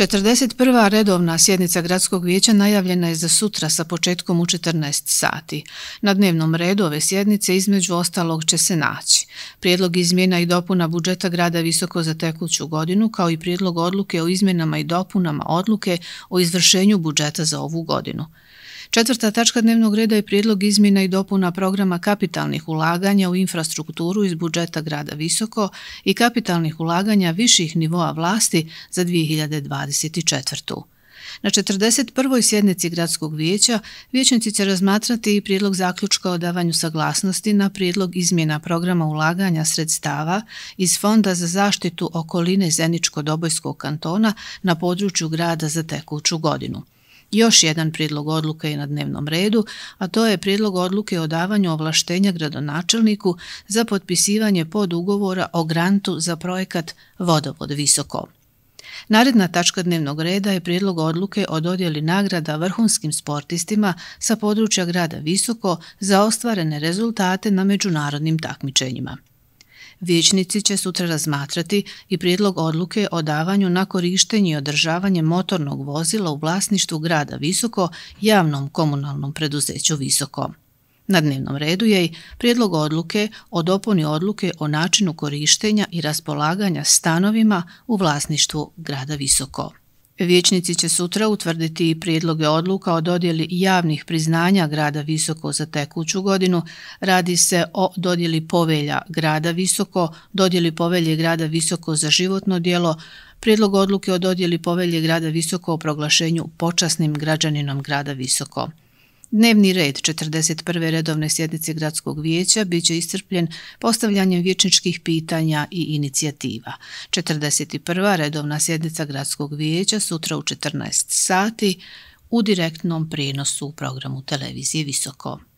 41. redovna sjednica Gradskog vijeća najavljena je za sutra sa početkom u 14 sati. Na dnevnom redu ove sjednice između ostalog će se naći. Prijedlog izmjena i dopuna budžeta grada visoko za tekuću godinu, kao i prijedlog odluke o izmjenama i dopunama odluke o izvršenju budžeta za ovu godinu. Četvrta tačka dnevnog reda je prijedlog izmjena i dopuna programa kapitalnih ulaganja u infrastrukturu iz budžeta grada Visoko i kapitalnih ulaganja viših nivoa vlasti za 2024. Na 41. sjednici gradskog vijeća vijećnici će razmatrati i prijedlog zaključka o davanju saglasnosti na prijedlog izmjena programa ulaganja sredstava iz Fonda za zaštitu okoline Zeničko-Dobojskog kantona na području grada za tekuću godinu. Još jedan prijedlog odluke je na dnevnom redu, a to je prijedlog odluke o davanju ovlaštenja gradonačelniku za potpisivanje pod ugovora o grantu za projekat Vodovod Visoko. Naredna tačka dnevnog reda je prijedlog odluke o dodjeli nagrada vrhunskim sportistima sa područja grada Visoko za ostvarene rezultate na međunarodnim takmičenjima. Vijećnici će sutra razmatrati i prijedlog odluke o davanju na korištenje i održavanje motornog vozila u vlasništvu grada Visoko javnom komunalnom preduzeću Visoko. Na dnevnom redu je i prijedlog odluke o dopuni odluke o načinu korištenja i raspolaganja stanovima u vlasništvu grada Visoko. Vječnici će sutra utvrditi prijedloge odluka o dodjeli javnih priznanja Grada Visoko za tekuću godinu. Radi se o dodjeli povelja Grada Visoko, dodjeli povelje Grada Visoko za životno dijelo, prijedlog odluke o dodjeli povelje Grada Visoko o proglašenju počasnim građaninom Grada Visoko. Dnevni red 41. redovne sjednice gradskog vijeća bit će iscrpljen postavljanjem vječničkih pitanja i inicijativa. 41. redovna sjednica gradskog vijeća sutra u 14. sati u direktnom prenosu u programu televizije Visoko.